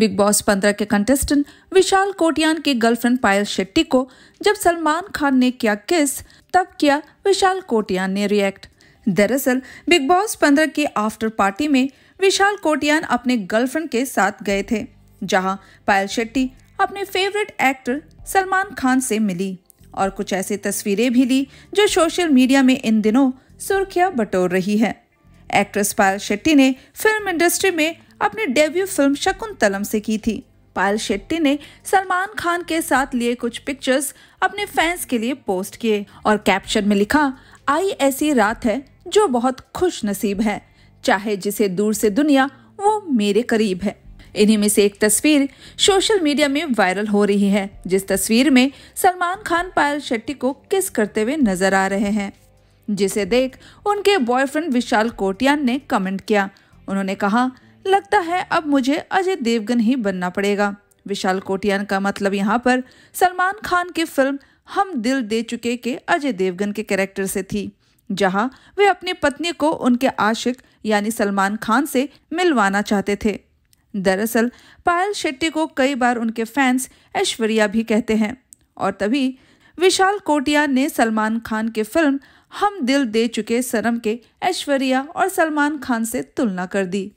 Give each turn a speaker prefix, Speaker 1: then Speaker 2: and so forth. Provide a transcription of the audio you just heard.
Speaker 1: big boss पंद्रह के contestant विशाल कोटियान के गर्लफ्रेंड पायल शेट्टी को जब सलमान खान ने किया किस तब किया विशाल कोटियान ने रिएक्ट दरअसल बिग बॉस पंद्रह के आफ्टर पार्टी में विशाल कोटियान अपने गर्लफ्रेंड के साथ गए थे जहां पायल शेट्टी अपने फेवरेट एक्टर सलमान खान से मिली और कुछ ऐसी तस्वीरें भी ली जो सोशल मीडिया में इन दिनों सुर्खियां बटोर रही है एक्ट्रेस पायल शेट्टी ने फिल्म इंडस्ट्री में अपनी डेब्यू फिल्म शकुंतलम से की थी पायल शेट्टी ने सलमान खान के साथ लिए कुछ पिक्चर्स अपने फैंस के लिए पोस्ट किए और कैप्शन में लिखा आई ऐसी रात है जो बहुत खुश नसीब है चाहे जिसे दूर से दुनिया वो मेरे करीब है इन्हीं में से एक तस्वीर सोशल मीडिया में वायरल हो रही है जिस तस्वीर में सलमान खान पायल शेट्टी को किस करते हुए नजर आ रहे हैं जिसे देख उनके बॉयफ्रेंड विशाल कोटियान ने कमेंट किया उन्होंने कहा लगता है अब मुझे अजय देवगन ही बनना पड़ेगा विशाल कोटियान का मतलब यहाँ पर सलमान खान की फिल्म हम दिल दे चुके के अजय देवगन के कैरेक्टर से थी जहाँ वे अपनी पत्नी को उनके आशिक यानी सलमान खान से मिलवाना चाहते थे दरअसल पायल शेट्टी को कई बार उनके फैंस ऐश्वर्या भी कहते हैं और तभी विशाल कोटियान ने सलमान खान की फिल्म हम दिल दे चुके सरम के ऐश्वर्या और सलमान खान से तुलना कर दी